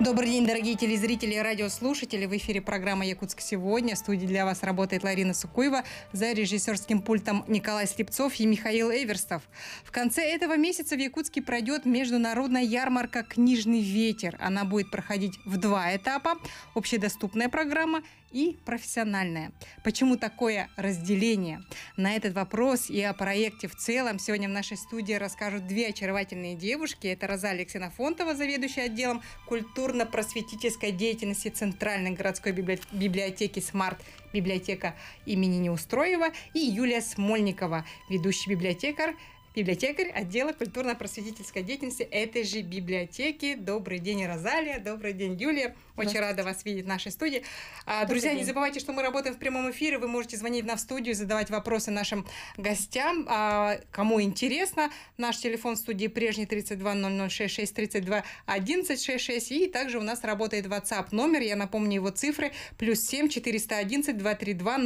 Добрый день, дорогие телезрители и радиослушатели. В эфире программа «Якутск сегодня». В студии для вас работает Ларина Сукуева. За режиссерским пультом Николай Слепцов и Михаил Эверстов. В конце этого месяца в Якутске пройдет международная ярмарка «Книжный ветер». Она будет проходить в два этапа. Общедоступная программа и профессиональное. Почему такое разделение? На этот вопрос и о проекте в целом сегодня в нашей студии расскажут две очаровательные девушки. Это Розалия Ксенофонтова, заведующая отделом культурно-просветительской деятельности Центральной городской библиотеки «Смарт» библиотека имени Неустроева и Юлия Смольникова, ведущий библиотекарь библиотекарь отдела культурно-просветительской деятельности этой же библиотеки. Добрый день, Розалия, добрый день, Юлия. Очень рада вас видеть в нашей студии. А, друзья, день. не забывайте, что мы работаем в прямом эфире. Вы можете звонить на в студию, задавать вопросы нашим гостям. А, кому интересно, наш телефон в студии прежний 32 006 32 11 66. И также у нас работает WhatsApp номер. Я напомню его цифры. Плюс 7 411 232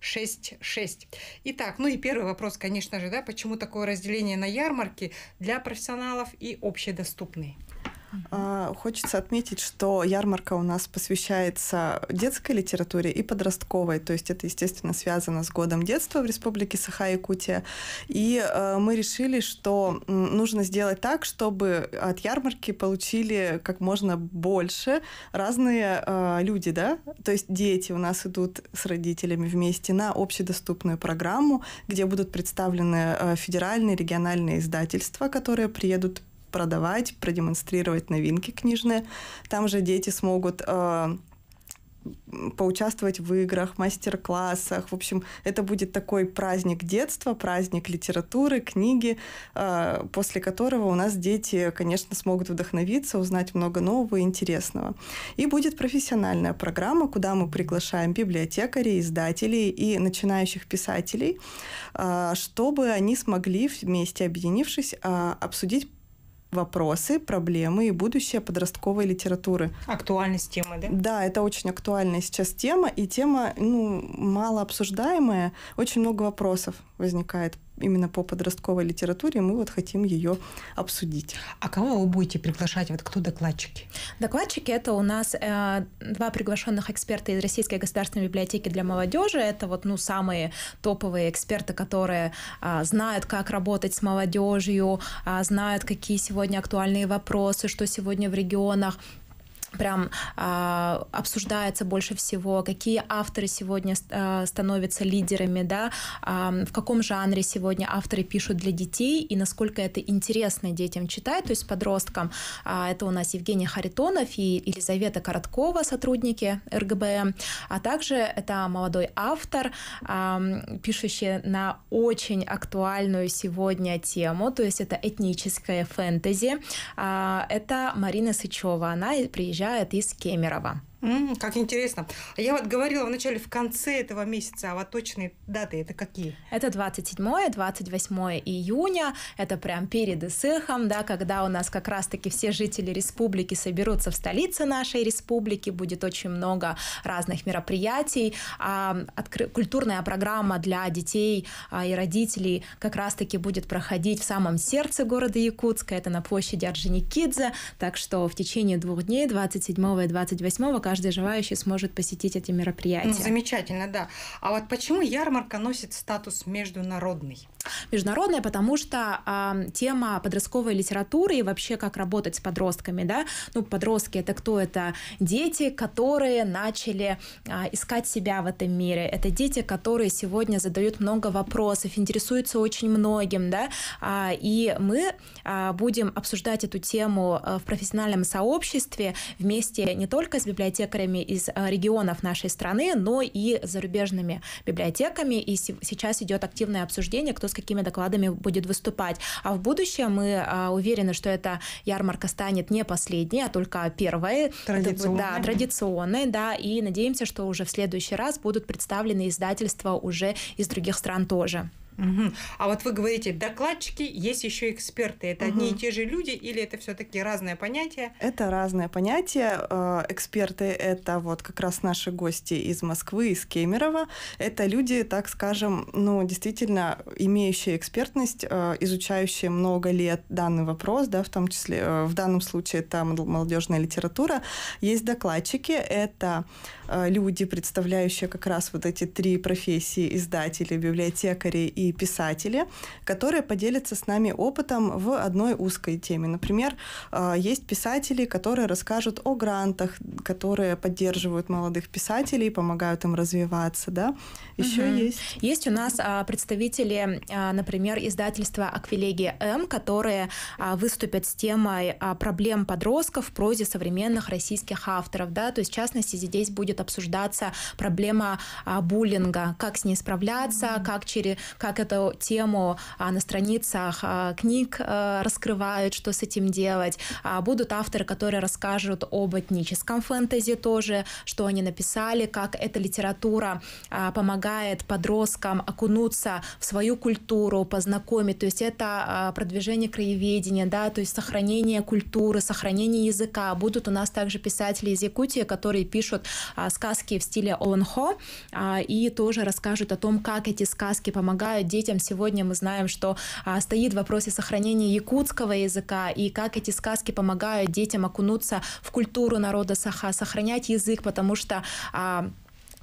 0066. Итак, ну и первый вопрос, конечно же, да, почему такое разделение на ярмарки для профессионалов и общедоступные? А, хочется отметить, что ярмарка у нас посвящается детской литературе и подростковой, то есть это, естественно, связано с годом детства в Республике Саха-Якутия. И э, мы решили, что нужно сделать так, чтобы от ярмарки получили как можно больше разные э, люди, да, то есть дети у нас идут с родителями вместе на общедоступную программу, где будут представлены э, федеральные, региональные издательства, которые приедут продавать, продемонстрировать новинки книжные. Там же дети смогут э, поучаствовать в играх, мастер-классах. В общем, это будет такой праздник детства, праздник литературы, книги, э, после которого у нас дети, конечно, смогут вдохновиться, узнать много нового и интересного. И будет профессиональная программа, куда мы приглашаем библиотекарей, издателей и начинающих писателей, э, чтобы они смогли вместе объединившись э, обсудить вопросы, проблемы и будущее подростковой литературы. Актуальность темы, да? Да, это очень актуальная сейчас тема, и тема ну, мало обсуждаемая, очень много вопросов возникает именно по подростковой литературе, мы вот хотим ее обсудить. А кого вы будете приглашать? Вот кто докладчики? Докладчики это у нас э, два приглашенных эксперта из Российской государственной библиотеки для молодежи. Это вот ну самые топовые эксперты, которые э, знают, как работать с молодежью, э, а, знают, какие сегодня актуальные вопросы, что сегодня в регионах прям э, обсуждается больше всего, какие авторы сегодня э, становятся лидерами, да, э, в каком жанре сегодня авторы пишут для детей и насколько это интересно детям читать, то есть подросткам. Э, это у нас Евгений Харитонов и Елизавета Короткова, сотрудники РГБМ, а также это молодой автор, э, пишущий на очень актуальную сегодня тему, то есть это этническое фэнтези. Э, это Марина Сычева, она приезжает приезжает из Кемерово. Mm, как интересно. я вот говорила вначале в конце этого месяца, а вот точные даты это какие? Это 27 28 июня, это прям перед Исыхом, да, когда у нас как раз-таки все жители республики соберутся в столице нашей республики, будет очень много разных мероприятий. А, откры... Культурная программа для детей а, и родителей как раз-таки будет проходить в самом сердце города Якутска, это на площади Орджоникидзе, так что в течение двух дней, 27 и 28, каждый желающий сможет посетить эти мероприятия. Ну, замечательно, да. А вот почему ярмарка носит статус международный? Международная, потому что э, тема подростковой литературы и вообще как работать с подростками, да, ну подростки это кто? Это дети, которые начали э, искать себя в этом мире, это дети, которые сегодня задают много вопросов, интересуются очень многим, да, э, и мы э, будем обсуждать эту тему в профессиональном сообществе вместе не только с библиотекой библиотекарями из э, регионов нашей страны, но и зарубежными библиотеками. И сейчас идет активное обсуждение, кто с какими докладами будет выступать. А в будущем мы э, уверены, что эта ярмарка станет не последней, а только первой. Традиционной. Это, да, традиционной, да. И надеемся, что уже в следующий раз будут представлены издательства уже из других стран тоже. Угу. А вот вы говорите, докладчики, есть еще эксперты. Это угу. одни и те же люди или это все-таки разное понятие? Это разное понятие. Э, эксперты – это вот как раз наши гости из Москвы, из Кемерово. Это люди, так скажем, ну, действительно имеющие экспертность, э, изучающие много лет данный вопрос, да, в том числе, э, в данном случае это молодежная литература. Есть докладчики – это Э, люди, представляющие как раз вот эти три профессии издатели, библиотекари и писатели, которые поделятся с нами опытом в одной узкой теме. Например, э, есть писатели, которые расскажут о грантах, которые поддерживают молодых писателей, помогают им развиваться, да. Еще угу. есть. Есть у нас а, представители, а, например, издательства Аквилегия М, которые а, выступят с темой проблем подростков в прозе современных российских авторов, да, то есть в частности здесь будет будет обсуждаться проблема а, буллинга, как с ней справляться, mm-hmm. как, через, как эту тему а, на страницах а, книг э, раскрывают, что с этим делать. Будут авторы, которые расскажут об этническом фэнтези тоже, что они написали, как эта литература помогает подросткам окунуться в свою культуру, познакомить. То есть это продвижение краеведения, да, то есть сохранение культуры, сохранение языка. Будут у нас также писатели из Якутии, которые пишут сказки в стиле Оленхо, а, и тоже расскажут о том, как эти сказки помогают детям. Сегодня мы знаем, что а, стоит в вопросе сохранения якутского языка, и как эти сказки помогают детям окунуться в культуру народа Саха, сохранять язык, потому что а,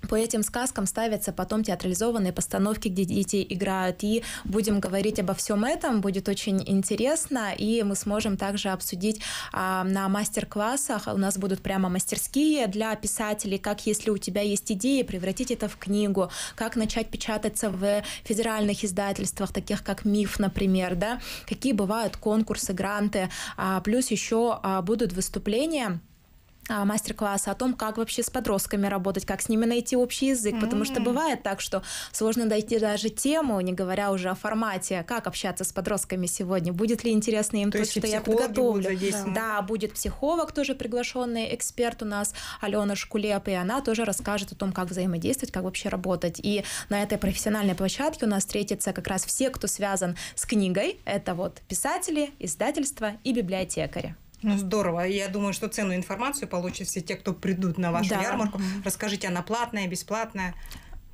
по этим сказкам ставятся потом театрализованные постановки, где дети играют. И будем говорить обо всем этом, будет очень интересно, и мы сможем также обсудить а, на мастер-классах. У нас будут прямо мастерские для писателей, как если у тебя есть идеи, превратить это в книгу, как начать печататься в федеральных издательствах, таких как «Миф», например, да, какие бывают конкурсы, гранты, а, плюс еще а, будут выступления а, мастер-класса о том, как вообще с подростками работать, как с ними найти общий язык, mm-hmm. потому что бывает так, что сложно дойти даже тему, не говоря уже о формате, как общаться с подростками сегодня, будет ли интересно им то, то что я подготовлю. Да. да, будет психолог тоже приглашенный, эксперт у нас Алена Шкулеп, и она тоже расскажет о том, как взаимодействовать, как вообще работать. И на этой профессиональной площадке у нас встретятся как раз все, кто связан с книгой. Это вот писатели, издательства и библиотекари. Ну, здорово. Я думаю, что ценную информацию получат все те, кто придут на вашу да. ярмарку. Расскажите, она платная, бесплатная?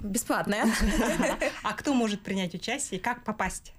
Бесплатная. А кто может принять участие и как попасть?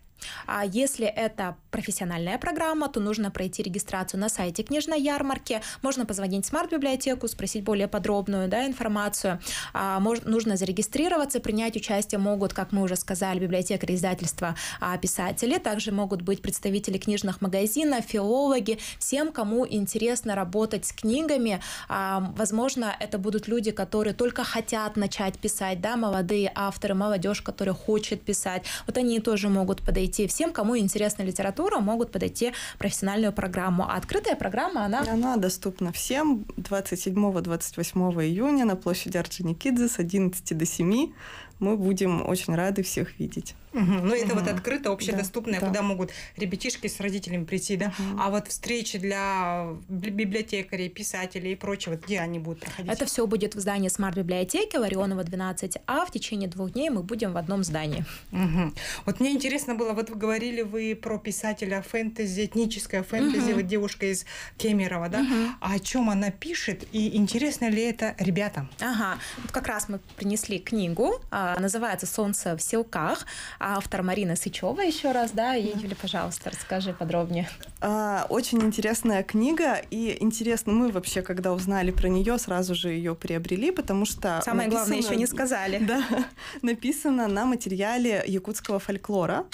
А если это профессиональная программа, то нужно пройти регистрацию на сайте книжной ярмарки. Можно позвонить в смарт-библиотеку, спросить более подробную да, информацию. А, мож, нужно зарегистрироваться, принять участие могут, как мы уже сказали, библиотекари издательства а, писатели. Также могут быть представители книжных магазинов, филологи, всем, кому интересно работать с книгами. А, возможно, это будут люди, которые только хотят начать писать, да, молодые авторы, молодежь, которая хочет писать. Вот они тоже могут подойти подойти. Всем, кому интересна литература, могут подойти профессиональную программу. А открытая программа, она... Она доступна всем 27-28 июня на площади Орджоникидзе с 11 до 7. Мы будем очень рады всех видеть ну, это вот открыто, общедоступное, куда могут ребятишки с родителями прийти, да? А вот встречи для библиотекарей, писателей и прочего, где они будут проходить? Это все будет в здании смарт-библиотеки Ларионова 12А. В течение двух дней мы будем в одном здании. Угу. Вот мне интересно было, вот вы говорили вы про писателя фэнтези, этническое фэнтези, вот девушка из Кемерово, да? А о чем она пишет и интересно ли это ребятам? Ага, вот как раз мы принесли книгу, а, называется «Солнце в селках» автор Марина Сычева еще раз, да, и, Юля, пожалуйста, расскажи подробнее. А, очень интересная книга, и интересно, мы вообще, когда узнали про нее, сразу же ее приобрели, потому что... Самое написано, главное еще не сказали. Да, написано на материале якутского фольклора,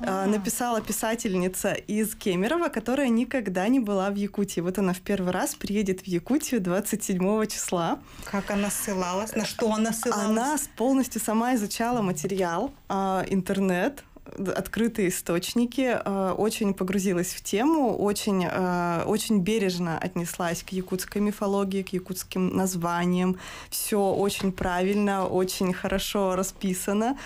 а, написала писательница из Кемерово, которая никогда не была в Якутии. Вот она в первый раз приедет в Якутию 27 числа. Как она ссылалась? На что она ссылалась? Она полностью сама изучала материал, а, интернет, открытые источники, а, очень погрузилась в тему, очень, а, очень бережно отнеслась к якутской мифологии, к якутским названиям. Все очень правильно, очень хорошо расписано.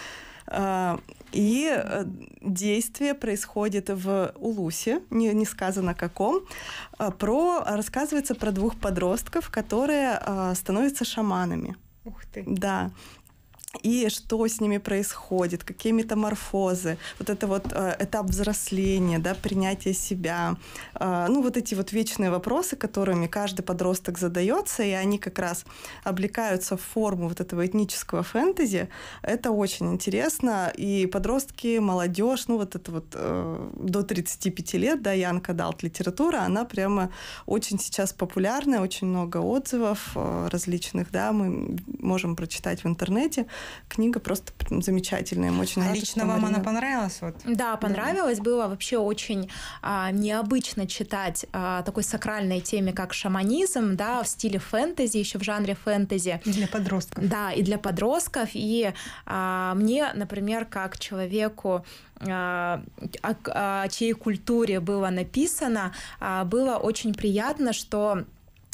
И э, действие происходит в Улусе, не, не сказано каком, э, про, рассказывается про двух подростков, которые э, становятся шаманами. Ух ты. Да и что с ними происходит, какие метаморфозы, вот это вот э, этап взросления, да, принятие себя, э, ну вот эти вот вечные вопросы, которыми каждый подросток задается, и они как раз облекаются в форму вот этого этнического фэнтези, это очень интересно, и подростки, молодежь, ну вот это вот э, до 35 лет, да, Янка Далт литература, она прямо очень сейчас популярная, очень много отзывов э, различных, да, мы можем прочитать в интернете, книга просто замечательная. очень а рады, лично вам Марина... она понравилась? Вот? Да, понравилась. Да. Было вообще очень а, необычно читать а, такой сакральной теме, как шаманизм, да, в стиле фэнтези, еще в жанре фэнтези. И для подростков. Да, и для подростков. И а, мне, например, как человеку, а, о, о чьей культуре было написано, а, было очень приятно, что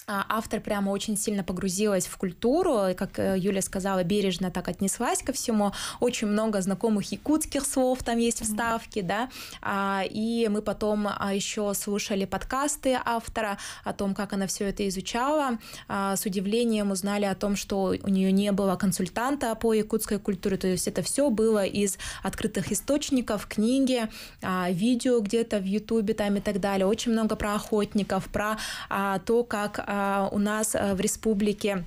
а, автор прямо очень сильно погрузилась в культуру, как э, Юля сказала, бережно так отнеслась ко всему. Очень много знакомых якутских слов там есть вставки, да. А, и мы потом а, еще слушали подкасты автора о том, как она все это изучала. С удивлением узнали о том, что у нее не было консультанта по якутской культуре, то есть это все было из открытых источников, книги, видео где-то в Ютубе там и так далее. Очень много про охотников, про то, как а, у нас а, в республике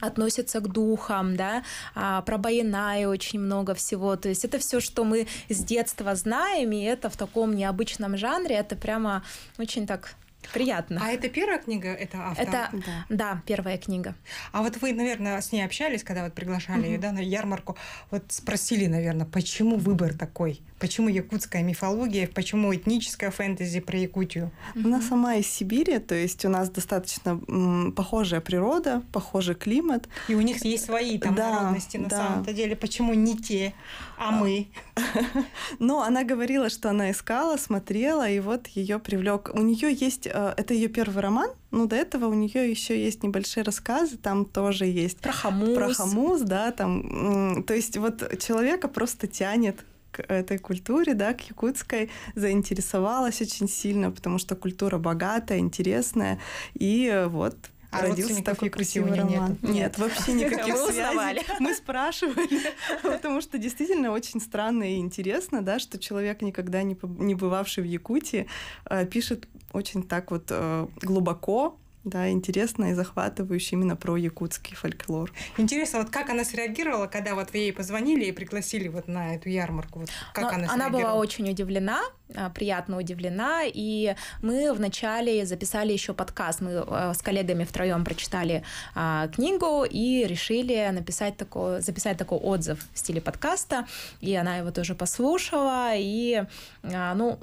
относятся к духам, да, а, про и очень много всего. То есть это все, что мы с детства знаем, и это в таком необычном жанре, это прямо очень так приятно. А это первая книга, это автор? Это, да. да, первая книга. А вот вы, наверное, с ней общались, когда вот приглашали ее, да, на ярмарку, вот спросили, наверное, почему выбор такой? Почему якутская мифология, почему этническая фэнтези про Якутию? Она сама из Сибири, то есть у нас достаточно похожая природа, похожий климат. И у них есть свои там да, народности на да. самом-то деле. Почему не те, а, а. мы? Но она говорила, что она искала, смотрела, и вот ее привлек. У нее есть Э, это ее первый роман, но до этого у нее еще есть небольшие рассказы, там тоже есть про хамус, про хамус, да, там, то есть вот человека просто тянет к этой культуре, да, к якутской, заинтересовалась очень сильно, потому что культура богатая, интересная, и вот а родился такой красивый роман. Нет, нет, вообще никаких Мы связей. Мы спрашивали, потому что действительно очень странно и интересно, да, что человек, никогда не бывавший в Якутии, э, пишет очень так вот э, глубоко, да, интересно и захватывающе именно про якутский фольклор. Интересно, вот как она среагировала, когда вот вы ей позвонили и пригласили вот на эту ярмарку? Вот как Но она среагировала? Она была очень удивлена, а, приятно удивлена, и мы вначале записали еще подкаст, мы а, с коллегами втроем прочитали а, книгу и решили написать такой, записать такой отзыв в стиле подкаста, и она его тоже послушала, и, а, ну,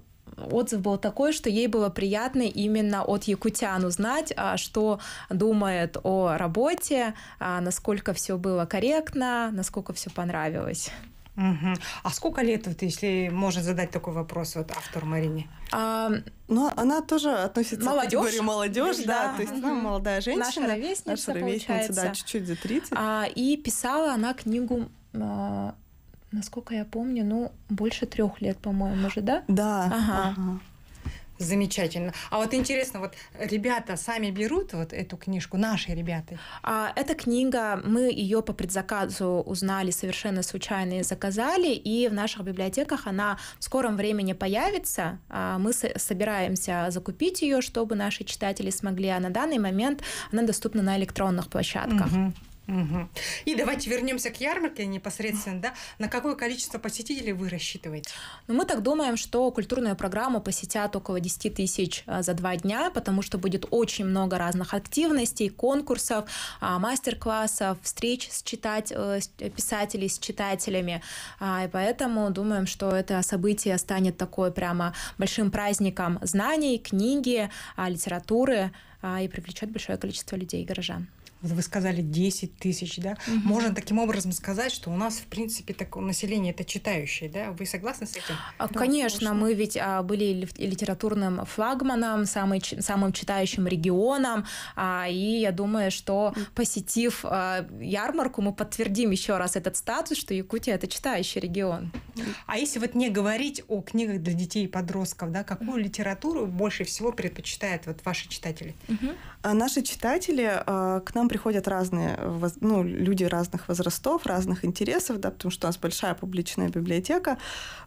отзыв был такой, что ей было приятно именно от якутян узнать, а, что думает о работе, а, насколько все было корректно, насколько все понравилось. Угу. А сколько лет, вот, если можно задать такой вопрос вот автор Марине? А, ну, она тоже относится молодежь. к категории молодежь, да, да. то есть она ну, молодая женщина. Наша ровесница, наша ровесница получается. да, чуть-чуть за 30. А, и писала она книгу а, насколько я помню, ну, больше трех лет, по-моему, уже, да? Да. Ага. ага. Замечательно. А вот интересно, вот ребята сами берут вот эту книжку, наши ребята? А, эта книга, мы ее по предзаказу узнали совершенно случайно и заказали, и в наших библиотеках она в скором времени появится. А, мы со- собираемся закупить ее, чтобы наши читатели смогли, а на данный момент она доступна на электронных площадках. Угу. Угу. И давайте вернемся к ярмарке непосредственно. Да? На какое количество посетителей вы рассчитываете? Ну, мы так думаем, что культурную программу посетят около 10 тысяч а, за два дня, потому что будет очень много разных активностей, конкурсов, а, мастер-классов, встреч с читать, э, э, писателей, с читателями. А, и поэтому думаем, что это событие станет такой прямо большим праздником знаний, книги, литературы и привлечет большое количество людей, и горожан вы сказали 10 тысяч, да, угу. можно таким образом сказать, что у нас, в принципе, такое население это читающее, да, вы согласны с этим? А, ну, конечно, мы ведь а, были литературным флагманом, самый, самым читающим регионом, а, и я думаю, что посетив ярмарку, мы подтвердим еще раз этот статус, что Якутия это читающий регион. А если вот не говорить о книгах для детей и подростков, да, какую литературу больше всего предпочитают вот ваши читатели? Угу. наши читатели к нам приходят разные ну, люди разных возрастов, разных интересов, да, потому что у нас большая публичная библиотека.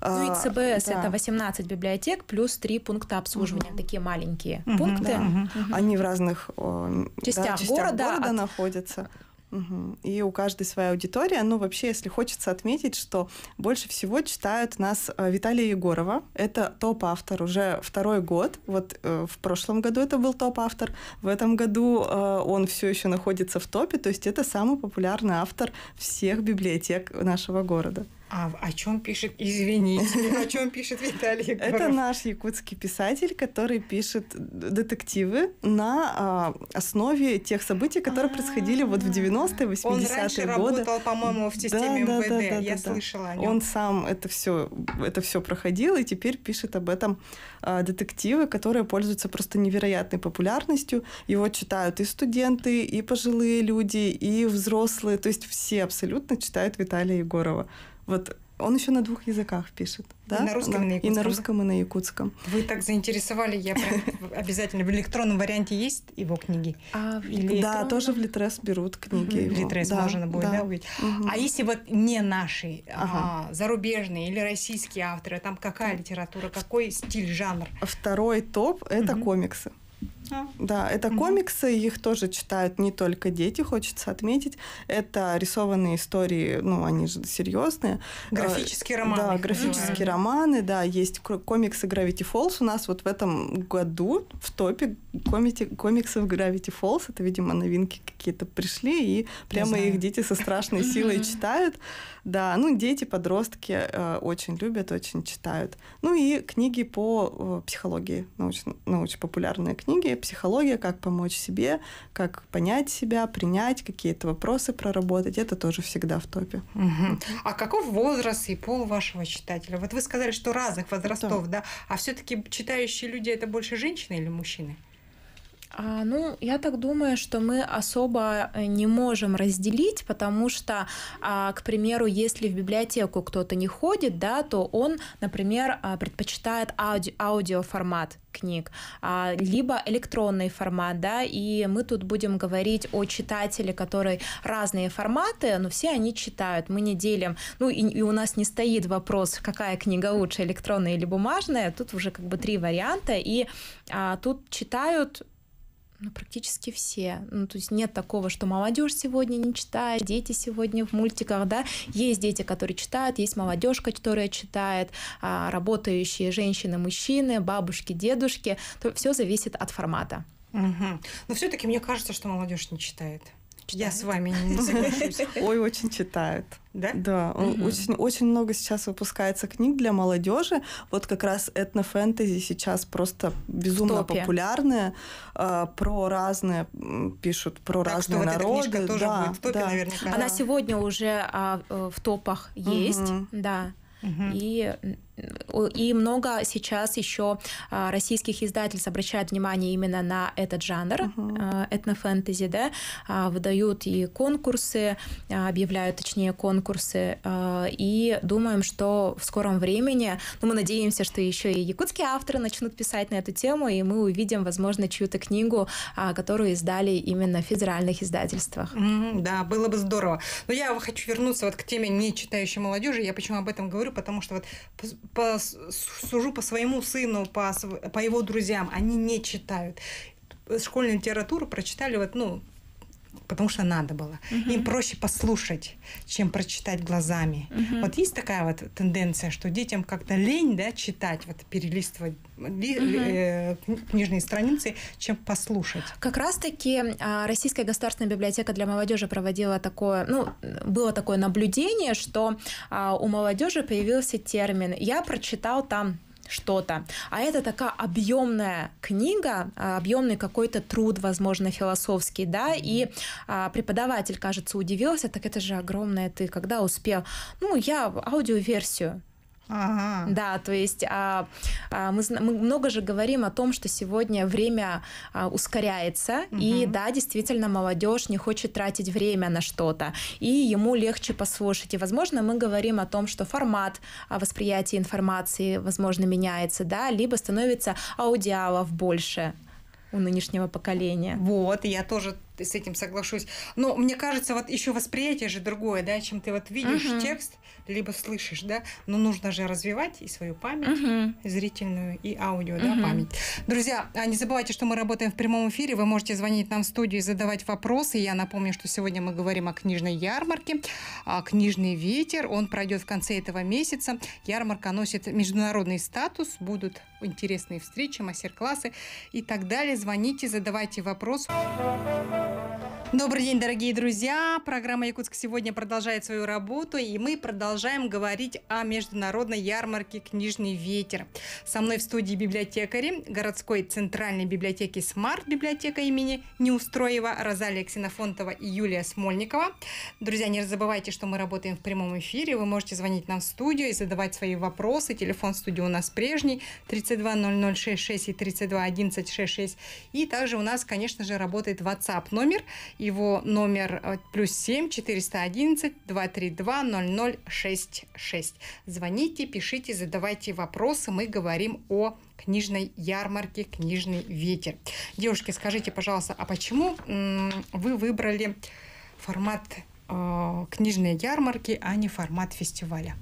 Ну и а, ЦБС да. это 18 библиотек плюс 3 пункта обслуживания, угу. такие маленькие угу, пункты. Да. Угу. Они в разных частях, да, частях города, города от... находятся. Угу. И у каждой своя аудитория. Ну, вообще, если хочется отметить, что больше всего читают нас э, Виталия Егорова. Это топ-автор уже второй год. Вот э, в прошлом году это был топ-автор. В этом году э, он все еще находится в топе. То есть это самый популярный автор всех библиотек нашего города. А о чем пишет, извините, о чем пишет Виталий Егоров? Это наш якутский писатель, который пишет детективы на а, основе тех событий, которые а -а происходили вот в 90-е, 80-е годы. Он раньше работал, по-моему, в системе да, МВД, да, да, я слышала о нем. Он сам это все, это все проходил и теперь пишет об этом а, детективы, которые пользуются просто невероятной популярностью. Его читают и студенты, и пожилые люди, и взрослые, то есть все абсолютно читают Виталия Егорова. Вот он еще на двух языках пишет, да? И на русском, и на якутском. И на русском, да? и на якутском. Вы так заинтересовали, я прям обязательно в электронном варианте есть его книги? А, в Или да, тоже в Литрес берут книги. В Литрес да, можно будет, да, да увидеть. Угу. А если вот не наши, а, ага. а, зарубежные или российские авторы, там какая литература, какой стиль, жанр? Второй топ это угу. комиксы. А. Да, это угу. комиксы, их тоже читают не только дети, хочется отметить. Это рисованные истории, ну, они же серьезные. Графические романы. Да, графические да. романы, да, есть комиксы Gravity Falls. У нас вот в этом году в топе комики, комиксов Gravity Falls. Это, видимо, новинки какие-то пришли, и прямо их дети со страшной силой читают. Да, ну, дети, подростки э, очень любят, очень читают. Ну и книги по э, психологии, науч, научно-популярные книги психология, как помочь себе, как понять себя, принять, какие-то вопросы проработать, это тоже всегда в топе. Угу. А каков возраст и пол вашего читателя? Вот вы сказали, что разных возрастов, да? да? А все-таки читающие люди это больше женщины или мужчины? А, ну, я так думаю, что мы особо э, не можем разделить, потому что, а, к примеру, если в библиотеку кто-то не ходит, да, то он, например, а, предпочитает ауди- аудиоформат книг, а, либо электронный формат, да, и мы тут будем говорить о читателе, который разные форматы, но все они читают, мы не делим, ну и, и у нас не стоит вопрос, какая книга лучше, электронная или бумажная, тут уже как бы три варианта, и а, тут читают ну, практически все. Ну, то есть нет такого, что молодежь сегодня не читает, дети сегодня в мультиках, да. Есть дети, которые читают, есть молодежка, которая читает, а, работающие женщины, мужчины, бабушки, дедушки. То все зависит от формата. Угу. Но все-таки мне кажется, что молодежь не читает читают? Я с вами не соглашусь. Ой, очень читают. Да? Да, он угу. очень, очень много сейчас выпускается книг для молодежи. Вот как раз этнофэнтези сейчас просто безумно популярные. Э, про разные пишут, про так разные что вот народы. Эта книжка тоже да, будет в топе да. наверняка. Она да. сегодня уже а, э, в топах есть, угу. да. Угу. И и много сейчас еще а, российских издательств обращают внимание именно на этот жанр uh-huh. этнофэнтези, да, а, выдают и конкурсы, объявляют, точнее, конкурсы, и думаем, что в скором времени, ну, мы надеемся, что еще и якутские авторы начнут писать на эту тему, и мы увидим, возможно, чью-то книгу, которую издали именно в федеральных издательствах. Mm-hmm, да, было бы здорово. Но я хочу вернуться вот к теме нечитающей молодежи. Я почему об этом говорю? Потому что вот по, сужу по своему сыну, по, по его друзьям, они не читают школьную литературу прочитали вот, ну, потому что надо было. Угу. Им проще послушать, чем прочитать глазами. Угу. Вот есть такая вот тенденция, что детям как-то лень да, читать, вот, перелистывать ли, угу. э, книжные страницы, чем послушать. Как раз-таки а, Российская государственная библиотека для молодежи проводила такое, ну, было такое наблюдение, что а, у молодежи появился термин «я прочитал там что-то. А это такая объемная книга, а, объемный какой-то труд, возможно, философский, да, и а, преподаватель, кажется, удивился, так это же огромное ты, когда успел? Ну, я аудиоверсию Ага. Да, то есть а, а, мы, мы много же говорим о том, что сегодня время а, ускоряется, угу. и да, действительно молодежь не хочет тратить время на что-то, и ему легче послушать. И, возможно, мы говорим о том, что формат а, восприятия информации, возможно, меняется, да, либо становится аудиалов больше у нынешнего поколения. Вот, я тоже с этим соглашусь. Но мне кажется, вот еще восприятие же другое, да, чем ты вот видишь угу. текст, либо слышишь, да. Но нужно же развивать и свою память, угу. зрительную, и аудио, угу. да, память. Друзья, а не забывайте, что мы работаем в прямом эфире. Вы можете звонить нам в студию и задавать вопросы. Я напомню, что сегодня мы говорим о книжной ярмарке, о а книжный ветер. Он пройдет в конце этого месяца. Ярмарка носит международный статус, будут интересные встречи, мастер-классы и так далее. Звоните, задавайте вопросы. Добрый день, дорогие друзья! Программа «Якутск» сегодня продолжает свою работу, и мы продолжаем говорить о международной ярмарке «Книжный ветер». Со мной в студии библиотекари городской центральной библиотеки «Смарт» библиотека имени Неустроева, Розалия Ксенофонтова и Юлия Смольникова. Друзья, не забывайте, что мы работаем в прямом эфире. Вы можете звонить нам в студию и задавать свои вопросы. Телефон студии у нас прежний 32 0066 и 32 11 66. И также у нас, конечно же, работает WhatsApp номер. Его номер э, плюс 7 411 232 0066. Звоните, пишите, задавайте вопросы. Мы говорим о книжной ярмарке «Книжный ветер». Девушки, скажите, пожалуйста, а почему вы выбрали формат э, книжной ярмарки, а не формат фестиваля?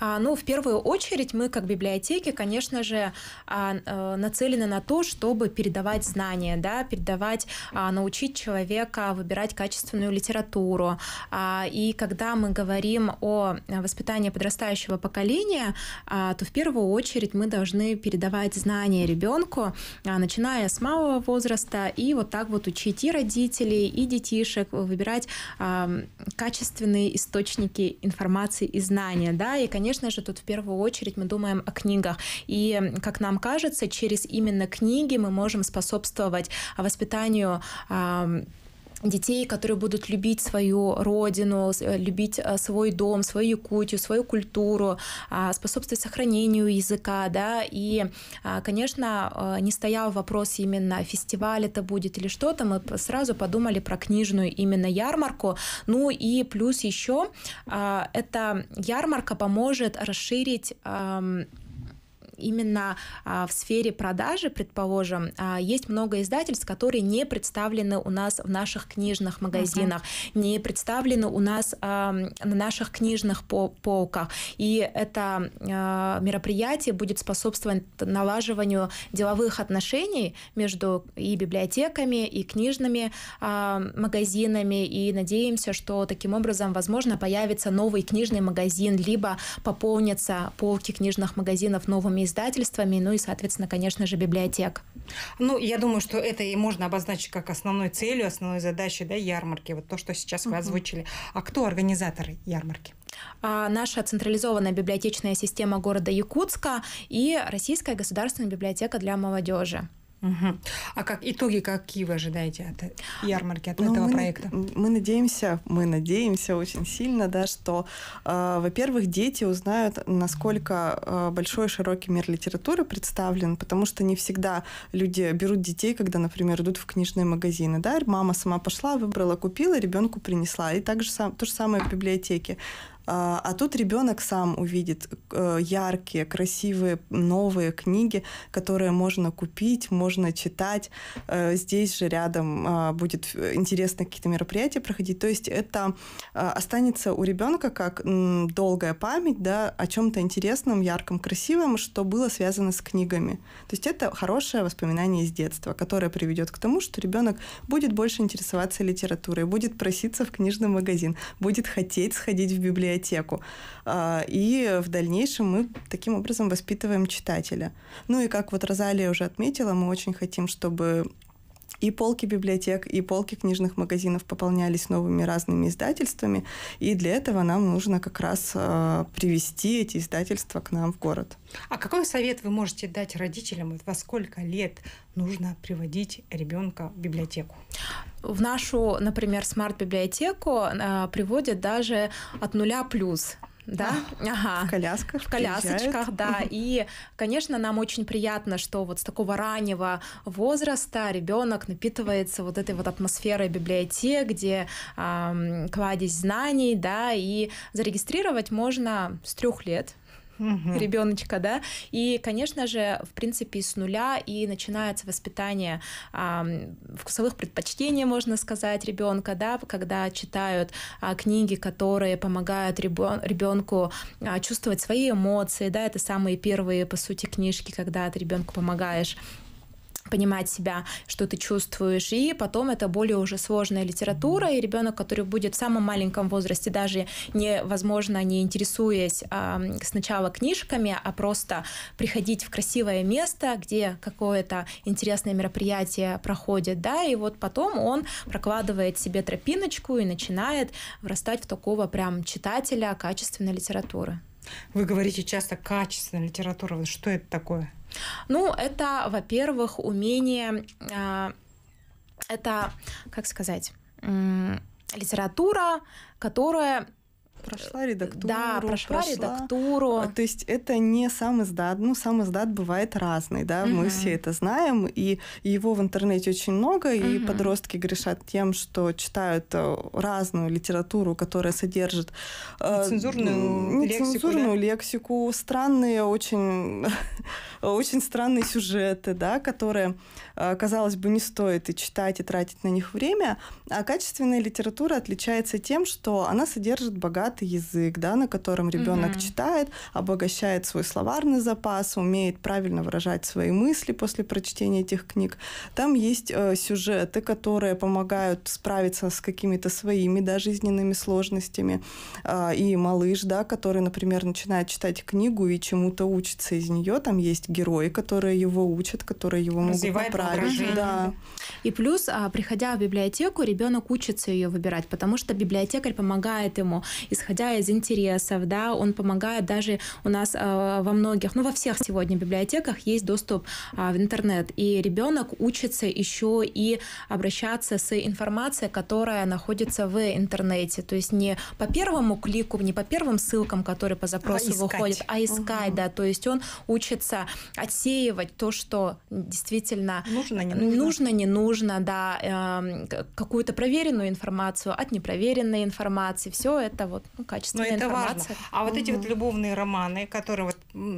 А, ну, в первую очередь мы, как библиотеки, конечно же, а, а, нацелены на то, чтобы передавать знания, да, передавать, а, научить человека выбирать качественную литературу. А, и когда мы говорим о воспитании подрастающего поколения, а, то в первую очередь мы должны передавать знания ребенку, а, начиная с малого возраста, и вот так вот учить и родителей, и детишек выбирать а, качественные источники информации и знания, да, да, и, конечно же, тут в первую очередь мы думаем о книгах. И, как нам кажется, через именно книги мы можем способствовать а, воспитанию детей, которые будут любить свою родину, э, любить э, свой дом, свою Якутию, свою культуру, а, способствовать сохранению языка, да, и, а, конечно, э, не стоял вопрос именно фестиваль это будет или что-то, мы сразу подумали про книжную именно ярмарку, ну и плюс еще а, эта ярмарка поможет расширить именно а, в сфере продажи, предположим, а, есть много издательств, которые не представлены у нас в наших книжных магазинах, uh-huh. не представлены у нас а, на наших книжных полках. И это мероприятие будет способствовать налаживанию деловых отношений между и библиотеками, и книжными магазинами. И надеемся, что таким образом, возможно, появится новый книжный магазин, либо пополнится полки книжных магазинов новыми крупными издательствами, ну и, соответственно, конечно же, библиотек. Ну, я думаю, что это и можно обозначить как основной целью, основной задачей да, ярмарки, вот то, что сейчас вы озвучили. А кто организаторы ярмарки? А, наша централизованная библиотечная система города Якутска и Российская государственная библиотека для молодежи. Угу. А как итоги какие вы ожидаете от э, ярмарки, от ну, этого мы, проекта? Мы надеемся, мы надеемся очень сильно, да, что, э, во-первых, дети узнают, насколько э, большой широкий мир литературы представлен, потому что не всегда люди берут детей, когда, например, идут в книжные магазины, да, мама сама пошла, выбрала, купила, ребенку принесла, и также то же самое в библиотеке. А, а тут ребенок сам увидит э, яркие, красивые, новые книги, которые можно купить, можно читать. Э, здесь же рядом а, будет э, интересно какие-то мероприятия проходить. То есть это останется у ребенка как долгая память да, о чем-то интересном, ярком, красивом, что было связано с книгами. То есть это хорошее воспоминание из детства, которое приведет к тому, что ребенок будет больше интересоваться литературой, будет проситься в книжный магазин, будет хотеть сходить в библиотеку библиотеку. А, и в дальнейшем мы таким образом воспитываем читателя. Ну и как вот Розалия уже отметила, мы очень хотим, чтобы и полки библиотек, и полки книжных магазинов пополнялись новыми разными издательствами, и для этого нам нужно как раз э, привести эти издательства к нам в город. А какой совет вы можете дать родителям, во сколько лет нужно приводить ребенка в библиотеку? В нашу, например, смарт-библиотеку э, приводят даже от нуля плюс да, а, ага. в колясках, в колясочках, приезжают. да. И, конечно, нам очень приятно, что вот с такого раннего возраста ребенок напитывается вот этой вот атмосферой библиотек, где эм, кладезь знаний, да, и зарегистрировать можно с трех лет угу. ребеночка, да. И, конечно же, в принципе, с нуля и начинается воспитание а, вкусовых предпочтений, можно сказать, ребенка, да, когда читают а, книги, которые помогают ребенку а, чувствовать свои эмоции, да, это самые первые, по сути, книжки, когда ты ребенку помогаешь понимать себя, что ты чувствуешь, и потом это более уже сложная литература, и ребенок, который будет в самом маленьком возрасте, даже невозможно, не интересуясь а, сначала книжками, а просто приходить в красивое место, где какое-то интересное мероприятие проходит, да, и вот потом он прокладывает себе тропиночку и начинает врастать в такого прям читателя качественной литературы. Вы говорите часто качественная литература. Что это такое? Ну, это, во-первых, умение, а, это, как сказать, литература, которая Прошла редактуру. Да, прошла, прошла редактуру. А, то есть это не сам издат. Ну, сам издат бывает разный, да, угу. мы все это знаем, и его в интернете очень много, угу. и подростки грешат тем, что читают э, разную литературу, которая содержит... Э, нецензурную э, лексику. Нецензурную да? лексику, странные очень, очень странные сюжеты, да, которые Э, казалось бы, не стоит и читать, и тратить на них время. А качественная литература отличается тем, что она содержит богатый язык, да, на котором ребенок угу. читает, обогащает свой словарный запас, умеет правильно выражать свои мысли после прочтения этих книг. Там есть э, сюжеты, которые помогают справиться с какими-то своими да, жизненными сложностями. Э, и малыш, да, который, например, начинает читать книгу и чему-то учится из нее, там есть герои, которые его учат, которые его могут Развивает направить правильно. Да. И плюс, а, приходя в библиотеку, ребенок учится ее выбирать, потому что библиотекарь помогает ему, исходя из интересов, да, он помогает даже у нас а, во многих, ну, во всех сегодня библиотеках есть доступ а, в интернет, и ребенок учится еще и обращаться с информацией, которая находится в интернете, то есть не по первому клику, не по первым ссылкам, которые по запросу а выходят, а искать, угу. да, то есть он учится отсеивать то, что действительно нужно, не нужно. Нужно, не нужно, да. Эм, какую-то проверенную информацию от непроверенной информации. Все это вот ну, качественная Но это информация. Важно. А вот эти вот любовные романы, которые вот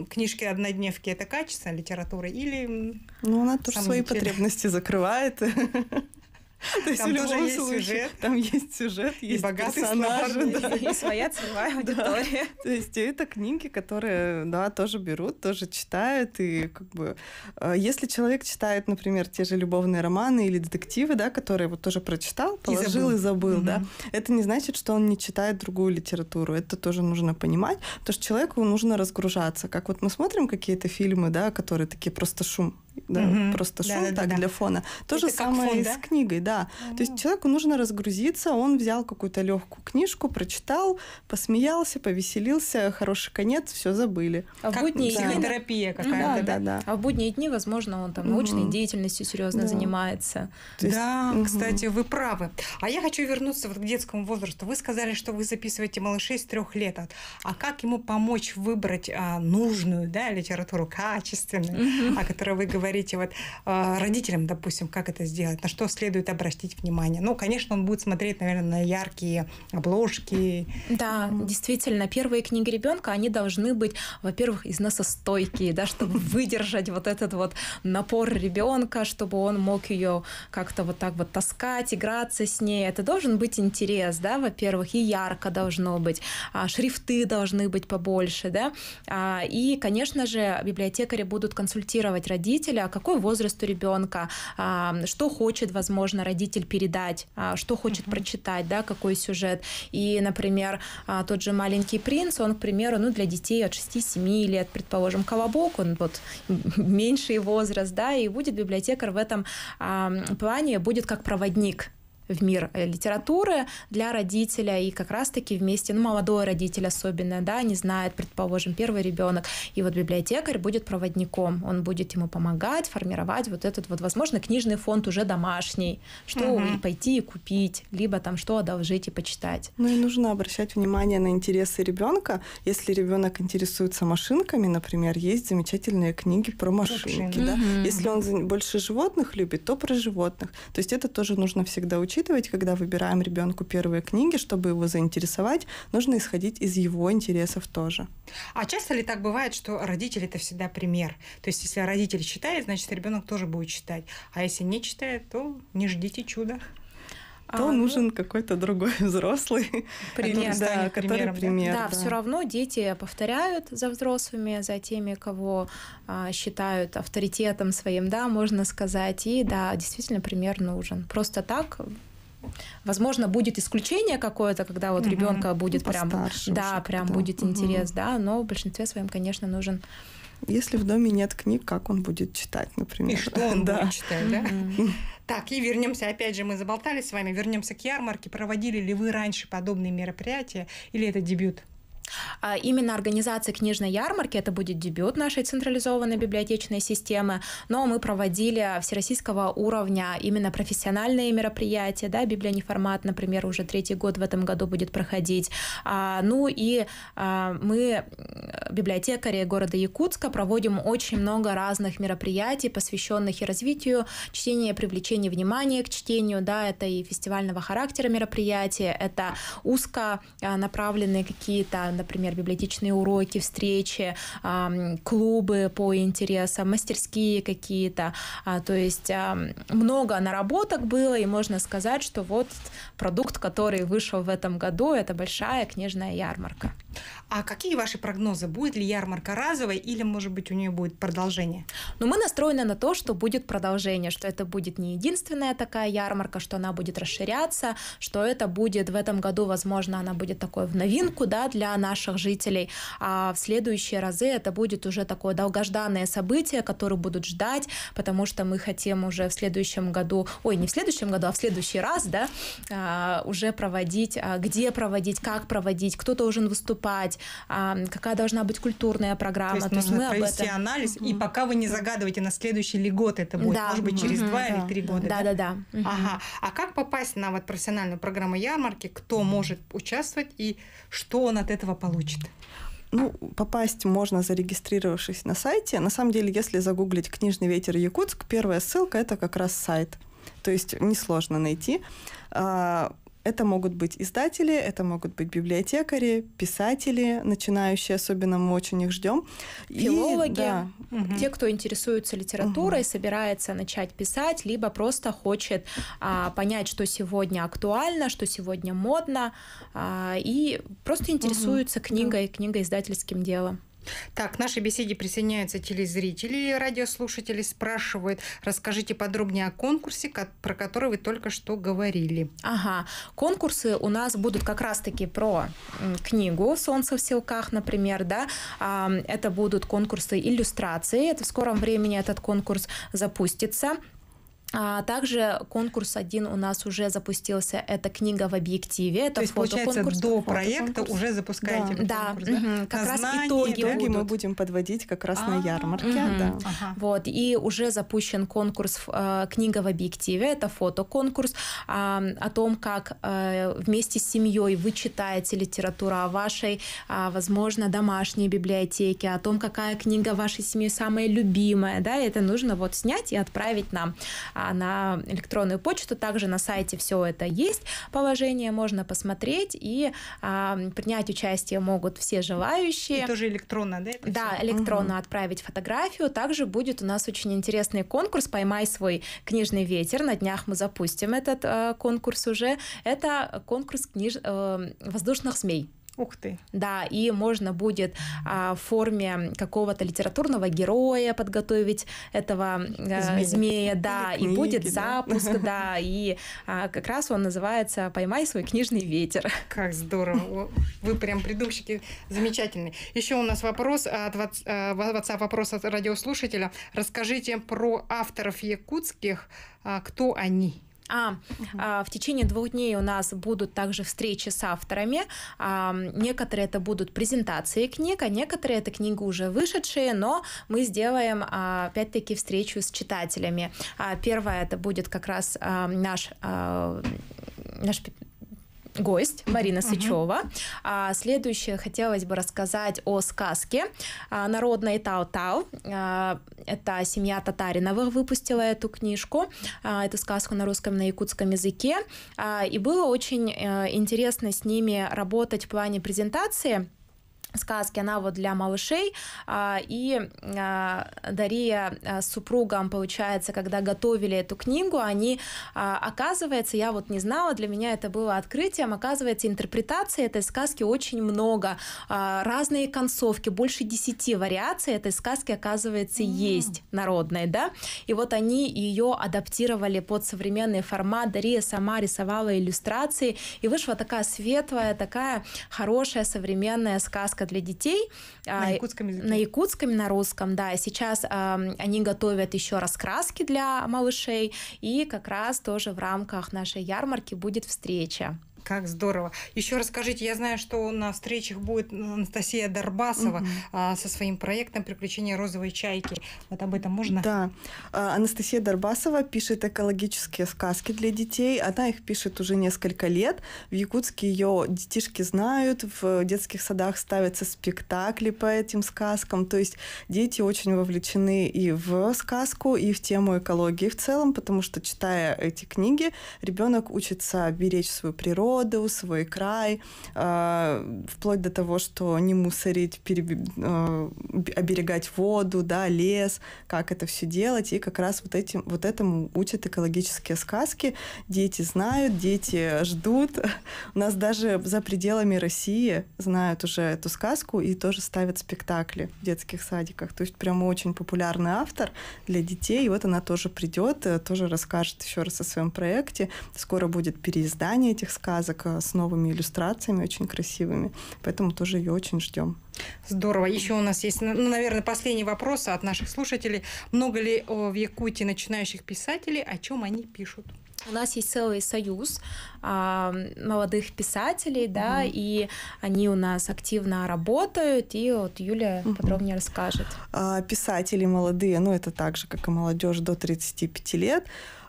книжки однодневки, это качественная литература или... Ну, она тоже свои потребности закрывает. То есть там тоже есть случае, сюжет. Там есть сюжет, есть и персонажи. да. и, и своя целевая аудитория. Да. То есть это книги, которые, да, тоже берут, тоже читают. И как бы, э, если человек читает, например, те же любовные романы или детективы, да, которые вот тоже прочитал, положил и забыл, и забыл угу. да, это не значит, что он не читает другую литературу. Это тоже нужно понимать, потому что человеку нужно разгружаться. Как вот мы смотрим какие-то фильмы, да, которые такие просто шум, да, mm-hmm. просто шум да, да, так да. для фона. То же самое фон, и да? с книгой, да. Mm-hmm. То есть человеку нужно разгрузиться, он взял какую-то легкую книжку, прочитал, посмеялся, повеселился, хороший конец, все забыли. А как будние да. психотерапия какая-то. Да, да, да. А в будние дни, возможно, он там научной mm-hmm. деятельностью серьезно да. занимается. есть... Да, mm-hmm. кстати, вы правы. А я хочу вернуться вот к детскому возрасту. Вы сказали, что вы записываете малышей с трех лет. А как ему помочь выбрать а, нужную да, литературу, качественную, mm-hmm. о которой вы говорите? говорите вот э, родителям, допустим, как это сделать, на что следует обратить внимание? Ну, конечно, он будет смотреть, наверное, на яркие обложки. Да, действительно, первые книги ребенка, они должны быть, во-первых, износостойкие, да, чтобы выдержать вот этот вот напор ребенка, чтобы он мог ее как-то вот так вот таскать, играться с ней. Это должен быть интерес, да, во-первых, и ярко должно быть, а шрифты должны быть побольше, да, а, и, конечно же, библиотекари будут консультировать родителя а какой возраст у ребенка, а, что хочет, возможно, родитель передать, а, что хочет mm-hmm. прочитать, да, какой сюжет. И, например, тот же «Маленький принц», он, к примеру, ну, для детей от 6-7 лет, предположим, «Колобок», он вот меньший возраст, да, и будет библиотекарь в этом плане, будет как проводник в мир э, литературы для родителя, и как раз-таки вместе, ну, молодой родитель особенно, да, не знает, предположим, первый ребенок, и вот библиотекарь будет проводником, он будет ему помогать формировать вот этот вот, возможно, книжный фонд уже домашний, что угу. пойти и купить, либо там что одолжить и почитать. Ну и нужно обращать внимание на интересы ребенка. Если ребенок интересуется машинками, например, есть замечательные книги про машинки, Машины. да. Угу. Если он больше животных любит, то про животных. То есть это тоже нужно всегда учить учитывать, когда выбираем ребенку первые книги, чтобы его заинтересовать, нужно исходить из его интересов тоже. А часто ли так бывает, что родители это всегда пример? То есть, если родитель читает, значит, ребенок тоже будет читать. А если не читает, то не ждите чуда то а, ну, нужен ну... какой-то другой взрослый, пример, да, который примером, пример. Да, да, все равно дети повторяют за взрослыми, за теми, кого а, считают авторитетом своим, да, можно сказать. И да, действительно пример нужен. Просто так Возможно, будет исключение какое-то, когда вот угу. ребенка будет ну, прям, да, прям будет интерес, угу. да, но в большинстве своем, конечно, нужен если в доме нет книг, как он будет читать, например. И что он да. будет читать, да? Так, и вернемся, опять же, мы заболтались с вами, вернемся к ярмарке. Проводили ли вы раньше подобные мероприятия или это дебют? А именно организация книжной ярмарки, это будет дебют нашей централизованной библиотечной системы, но мы проводили всероссийского уровня именно профессиональные мероприятия, да, библионеформат, например, уже третий год в этом году будет проходить. А, ну и а, мы, библиотекари города Якутска, проводим очень много разных мероприятий, посвященных и развитию чтения, привлечению внимания к чтению, да, это и фестивального характера мероприятия, это узко направленные какие-то например, библиотечные уроки, встречи, клубы по интересам, мастерские какие-то. А, то есть много наработок было, и можно сказать, что вот продукт, который вышел в этом году, это большая книжная ярмарка. А какие ваши прогнозы? Будет ли ярмарка разовой или, может быть, у нее будет продолжение? Но ну, мы настроены на то, что будет продолжение, что это будет не единственная такая ярмарка, что она будет расширяться, что это будет в этом году, возможно, она будет такой в новинку да, для наших жителей, а в следующие разы это будет уже такое долгожданное событие, которое будут ждать, потому что мы хотим уже в следующем году, ой, не в следующем году, а в следующий раз, да, а, уже проводить, а, где проводить, как проводить, кто должен выступать, спать, какая должна быть культурная программа. То есть, То есть нужно мы провести об этом... анализ, угу. и пока вы не загадываете на следующий ли год это будет, да. может быть, через угу, два да. или три года. Да, да, да. да. Ага. А как попасть на вот профессиональную программу ярмарки? Кто может участвовать и что он от этого получит? Ну, попасть можно, зарегистрировавшись на сайте. На самом деле, если загуглить «Книжный ветер Якутск», первая ссылка – это как раз сайт. То есть несложно найти. А, это могут быть издатели, это могут быть библиотекари, писатели, начинающие, особенно мы очень их ждем. Филологи, и, да. угу. те, кто интересуется литературой, угу. собирается начать писать, либо просто хочет а, понять, что сегодня актуально, что сегодня модно, а, и просто интересуется угу. книгой, да. книгоиздательским делом. Так, к нашей беседе присоединяются телезрители и радиослушатели. Спрашивают, расскажите подробнее о конкурсе, про который вы только что говорили. Ага, конкурсы у нас будут как раз-таки про книгу «Солнце в селках», например, да. А, это будут конкурсы иллюстрации. Это в скором времени этот конкурс запустится. А также конкурс один у нас уже запустился. Это книга в объективе. Это То есть, получается, до проекта уже запускаете да, конкурс. Да, да? Угу. как Назнание, раз итоги, итоги мы будем подводить как раз А-а-а. на а, ярмарке. Угу. Да. Ага. Вот и уже запущен конкурс э, книга в объективе. Это фотоконкурс э, о том, как э, вместе с семьей вы читаете литературу о вашей, а, возможно, домашней библиотеке, о том, какая книга вашей семьи самая любимая. Да, это нужно вот снять и отправить нам. А на электронную почту. Также на сайте все это есть. Положение можно посмотреть и а, принять участие могут все желающие. И тоже электронно, да? Да, электронно угу. отправить фотографию. Также будет у нас очень интересный конкурс «Поймай свой книжный ветер». На днях мы запустим этот э, конкурс уже. Это конкурс книж... Э, воздушных змей. Ух ты. Да, и можно будет а, в форме какого-то литературного героя подготовить этого а, змея, змея да, книги, и будет запуск, да, да и а, как раз он называется «Поймай свой книжный ветер». Как здорово. Вы прям придумщики замечательные. Еще у нас вопрос от э, WhatsApp, вопрос от радиослушателя. Расскажите про авторов якутских, а, кто они? А, а в течение двух дней у нас будут также встречи с авторами. А, некоторые это будут презентации книг, а некоторые это книги уже вышедшие, но мы сделаем а, опять-таки встречу с читателями. А, первое это будет как раз а, наш а, наш гость Марина Сычева. А, следующее хотелось бы рассказать о сказке а, народной Тау-Тау. А, это семья Татариновых выпустила эту книжку, а, эту сказку на русском, на якутском языке. А, и было очень э, интересно с ними работать в плане презентации сказки, она вот для малышей, а, и а, Дария с супругом, получается, когда готовили эту книгу, они, а, оказывается, я вот не знала, для меня это было открытием, оказывается, интерпретации этой сказки очень много, разные концовки, больше десяти вариаций этой сказки, оказывается, mm. есть народной, да, и вот они ее адаптировали под современный формат, Дария сама рисовала иллюстрации, и вышла такая светлая, такая хорошая современная сказка для детей. На а, якутском языке. На якутском, на русском, да. Сейчас они готовят еще раскраски для малышей, и как раз тоже в рамках нашей ярмарки будет встреча. Как здорово. Еще расскажите, я знаю, что на встречах будет Анастасия Дорбасова угу. а, со своим проектом «Приключения розовой чайки». Вот об этом можно? Да. А, Анастасия Дорбасова пишет экологические сказки для детей. Она их пишет уже несколько лет. В Якутске ее детишки знают, в детских садах ставятся спектакли по этим сказкам. То есть дети очень вовлечены и в сказку, и в тему экологии в целом, потому что, читая эти книги, ребенок учится беречь свою природу, природу, свой край, э, вплоть до того, что не мусорить, переб... Э, оберегать воду, да, лес, как это все делать. И как раз вот, этим, вот этому учат экологические сказки. Дети знают, дети ждут. У нас даже за пределами России знают уже эту сказку и тоже ставят спектакли в детских садиках. То есть прям очень популярный автор для детей. И вот она тоже придет, э, тоже расскажет еще раз о своем проекте. Скоро будет переиздание этих сказок связок э, с новыми иллюстрациями, очень красивыми. Поэтому тоже ее очень ждем. Здорово. Еще у нас есть, ну, ну, наверное, последний вопрос от наших слушателей. Много ли в Якутии начинающих писателей, о чем они пишут? У нас есть целый союз а, молодых писателей, угу. да, и они у нас активно работают, и вот Юля угу. подробнее расскажет. А, писатели молодые, ну это так же, как и молодежь до 35 лет,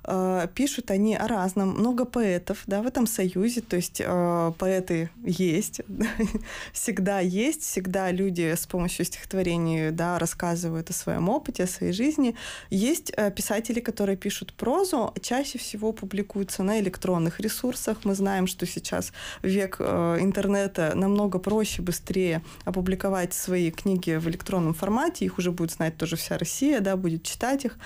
Э, пишут они о разном. Много поэтов да, в этом союзе, то есть э, поэты есть, всегда есть, всегда люди с помощью стихотворений да, рассказывают о своем опыте, о своей жизни. Есть э, писатели, которые пишут прозу, чаще всего публикуются на электронных ресурсах. Мы знаем, что сейчас век интернета намного проще, быстрее опубликовать свои книги в электронном формате, их уже будет знать тоже вся Россия, да, будет читать их.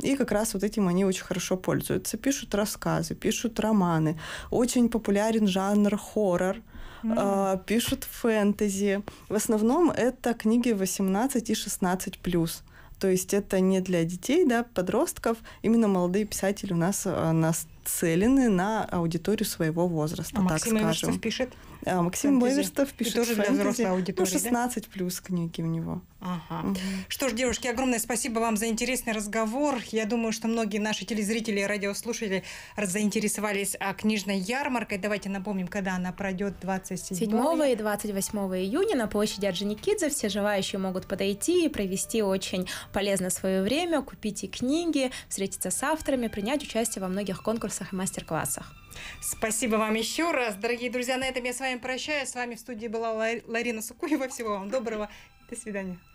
И как раз вот этим они очень хорошо пользуются пользуются, пишут рассказы, пишут романы. Очень популярен жанр хоррор, mm-hmm. пишут фэнтези. В основном это книги 18 и 16 плюс. То есть это не для детей, да, подростков. Именно молодые писатели у нас а, нацелены на аудиторию своего возраста, а так Максим скажем. Иверцев пишет? А, Максим фэнтези. Леверстов пишет тоже для взрослой ну, аудитории, Ну, 16 да? плюс книги у него. Ага. Угу. Что ж, девушки, огромное спасибо вам за интересный разговор. Я думаю, что многие наши телезрители и радиослушатели заинтересовались а, книжной ярмаркой. Давайте напомним, когда она пройдет 27 7 и 28 июня на площади Орджоникидзе. Все желающие могут подойти и провести очень полезно свое время, купить и книги, встретиться с авторами, принять участие во многих конкурсах и мастер-классах. Спасибо вам еще раз, дорогие друзья. На этом я с вами вами прощаюсь. С вами в студии была Ларина Сукуева. Всего вам доброго. До свидания.